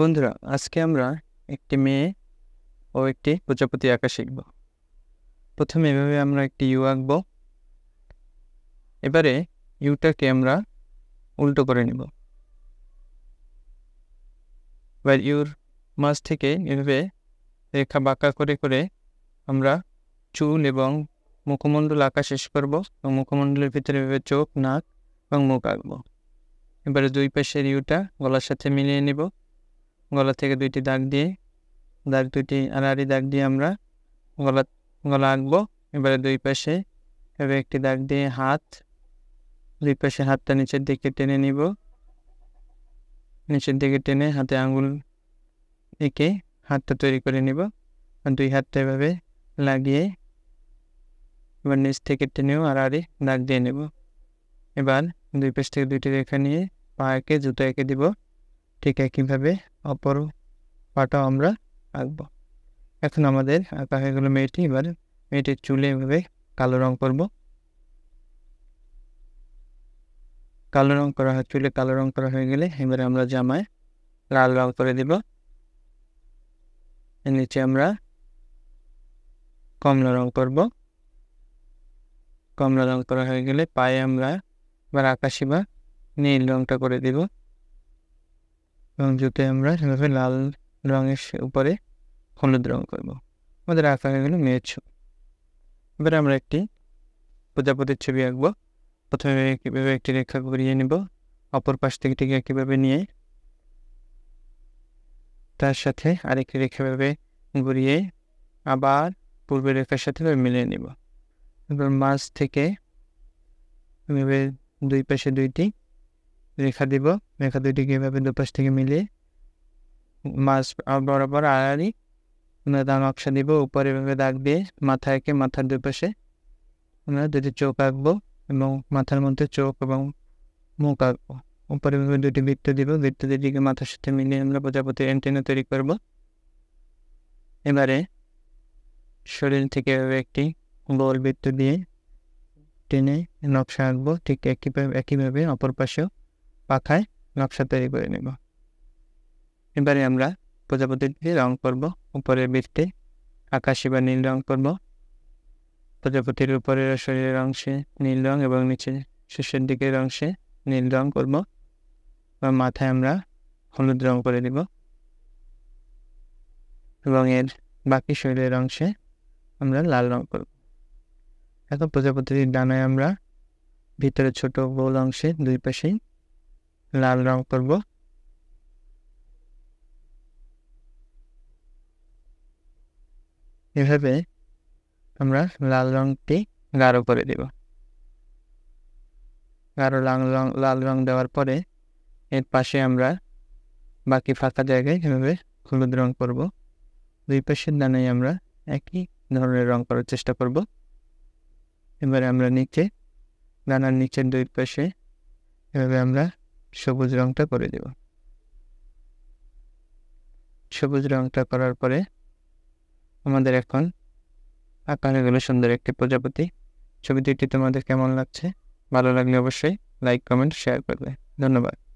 বন্ধুরা আজকে আমরা একটি মেয়ে ও একটি প্রজাপতি আঁকা শিখব প্রথমে এভাবে আমরা একটি ইউ আঁকব এবারে ইউটাকে আমরা উল্টো করে নিব এবার ইউর মাছ থেকে এভাবে রেখা বাঁকা করে করে আমরা চুল এবং মুখমণ্ডল আঁকা শেষ করব এবং মুখমণ্ডলের ভিতরে এভাবে চোখ নাক এবং মুখ আঁকবো এবারে দুই পাশের ইউটা গলার সাথে মিলিয়ে নেব গলা থেকে দুইটি দাগ দিয়ে দাগ দুইটি আড়াআড়ি দাগ দিয়ে আমরা গলা গলা আঁকবো এবারে দুই পাশে এবার একটি দাগ দিয়ে হাত দুই পাশে হাতটা নিচের দিকে টেনে নিব নিচের দিকে টেনে হাতে আঙুল এঁকে হাতটা তৈরি করে নিব দুই হাতটা এভাবে লাগিয়ে এবার নিচ থেকে টেনেও আড়াআড়ি দাগ দিয়ে নেব এবার দুই পাশ থেকে দুইটি রেখা নিয়ে পা একে জুতো এঁকে দিব ঠিক একইভাবে অপর পাটাও আমরা আঁকবো এখন আমাদের আঁকা হয়ে গেলো মেয়েটি এবার মেয়েটির চুলে এভাবে কালো রং করব কালো রং করা হয় চুলে কালো রং করা হয়ে গেলে এবারে আমরা জামায় লাল রং করে দেব এর নিচে আমরা কমলা রং করব কমলা রং করা হয়ে গেলে পায়ে আমরা এবার আকাশি বা নীল রংটা করে দেবো এবং জুতে আমরা সেভাবে লাল রঙের উপরে হলুদ রং করব আমাদের আঁকা হয়ে গেল মেয়ের ছবি এবার আমরা একটি প্রজাপতির ছবি আঁকব প্রথমে কীভাবে একটি রেখা ঘুরিয়ে নেব অপর পাশ থেকে ঠিক একইভাবে নিয়ে তার সাথে আরেকটি রেখাভাবে ঘুরিয়ে আবার পূর্বের রেখার সাথে মিলিয়ে নেব এবার মাছ থেকে দুই পাশে দুইটি রেখা দিব রেখা দুইটিকে এভাবে দুপাশ থেকে মিলিয়ে মাছ বরাবর আড়াড়ি আমরা দাগ নকশা দিব উপরে এভাবে দাগ দিয়ে মাথা এঁকে মাথার দুপাশে আমরা দুটি চোখ আঁকবো এবং মাথার মধ্যে চোখ এবং মুখ আঁকবো উপরে এভাবে দুটি বৃত্ত দিব বৃত্ত দুটিকে মাথার সাথে মিলিয়ে আমরা প্রজাপতির অ্যান্টেনা তৈরি করব এবারে শরীর থেকে এভাবে একটি গোল বৃত্ত দিয়ে টেনে নকশা আঁকবো ঠিক একইভাবে একইভাবে অপর পাশেও পাখায় নকশা তৈরি করে নেব এবারে আমরা প্রজাপতিটি রং করব উপরে বৃত্তে আকাশে বা নীল রং করব প্রজাপতির উপরের শরীরের অংশে নীল রং এবং নিচে শেষের দিকের অংশে নীল রং করব বা মাথায় আমরা হলুদ রং করে দেব এবং এর বাকি শরীরের অংশে আমরা লাল রং করব এখন প্রজাপতির ডানায় আমরা ভিতরে ছোট গোল অংশে দুই পাশেই লাল রং করব এভাবে আমরা লাল রংটি গাঢ় করে দেব গাঢ় লাল রং লাল রং দেওয়ার পরে এর পাশে আমরা বাকি ফাঁকা জায়গায় এভাবে হলুদ রং করব দুই পাশের দানায় আমরা একই ধরনের রং করার চেষ্টা করব এবারে আমরা নিচে দানার নিচের দুই পাশে এভাবে আমরা সবুজ রংটা করে দেব সবুজ রংটা করার পরে আমাদের এখন আকারে হয়ে সুন্দর একটি প্রজাপতি ছবি দুটি তোমাদের কেমন লাগছে ভালো লাগলে অবশ্যই লাইক কমেন্ট শেয়ার করবে ধন্যবাদ